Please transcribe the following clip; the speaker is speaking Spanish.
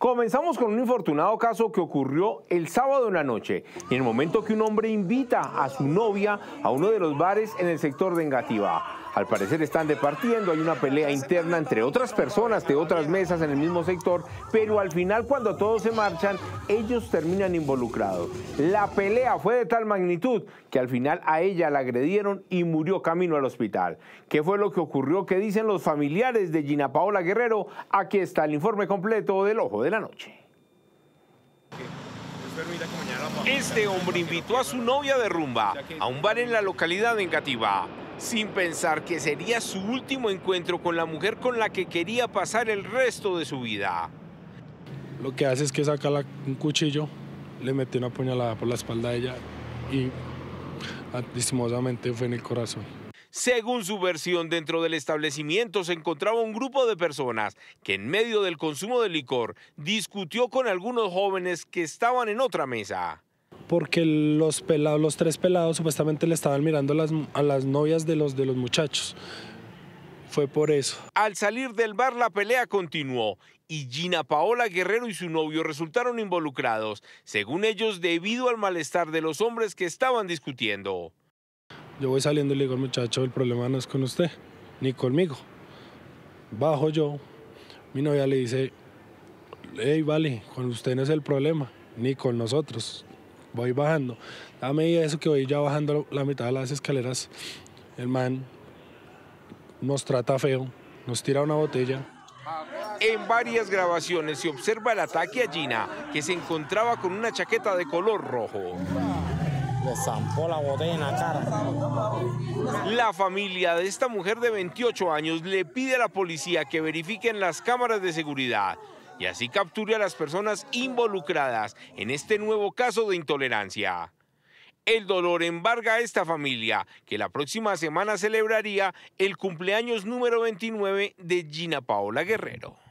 Comenzamos con un infortunado caso que ocurrió el sábado en la noche, en el momento que un hombre invita a su novia a uno de los bares en el sector de Engativá. Al parecer están departiendo, hay una pelea interna entre otras personas de otras mesas en el mismo sector, pero al final cuando todos se marchan, ellos terminan involucrados. La pelea fue de tal magnitud que al final a ella la agredieron y murió camino al hospital. ¿Qué fue lo que ocurrió? ¿Qué dicen los familiares de Gina Paola Guerrero? Aquí está el informe completo del Ojo de la Noche. Este hombre invitó a su novia de rumba a un bar en la localidad de Engativá sin pensar que sería su último encuentro con la mujer con la que quería pasar el resto de su vida. Lo que hace es que saca un cuchillo, le mete una puñalada por la espalda a ella y ah, lastimosamente fue en el corazón. Según su versión, dentro del establecimiento se encontraba un grupo de personas que en medio del consumo de licor discutió con algunos jóvenes que estaban en otra mesa porque los los tres pelados supuestamente le estaban mirando a las, novias de los, de los muchachos. Fue por eso. Al salir del bar la pelea continuó y Gina Paola Guerrero y su novio resultaron involucrados, según ellos debido al malestar de los hombres que estaban discutiendo. Yo voy saliendo y le digo al muchacho, el problema no es con usted, ni conmigo. Bajo yo, mi novia le dice, hey, vale, con usted no es el problema, ni con nosotros voy bajando. A medida eso que voy ya bajando la mitad de las escaleras, el man nos trata feo, nos tira una botella. En varias grabaciones se observa el ataque a Gina, que se encontraba con una chaqueta de color rojo. Le zampó la botella en la cara. La familia de esta mujer de 28 años le pide a la policía que verifiquen las cámaras de seguridad y así capture a las personas involucradas en este nuevo caso de intolerancia. El dolor embarga a esta familia, que la próxima semana celebraría el cumpleaños número 29 de Gina Paola Guerrero.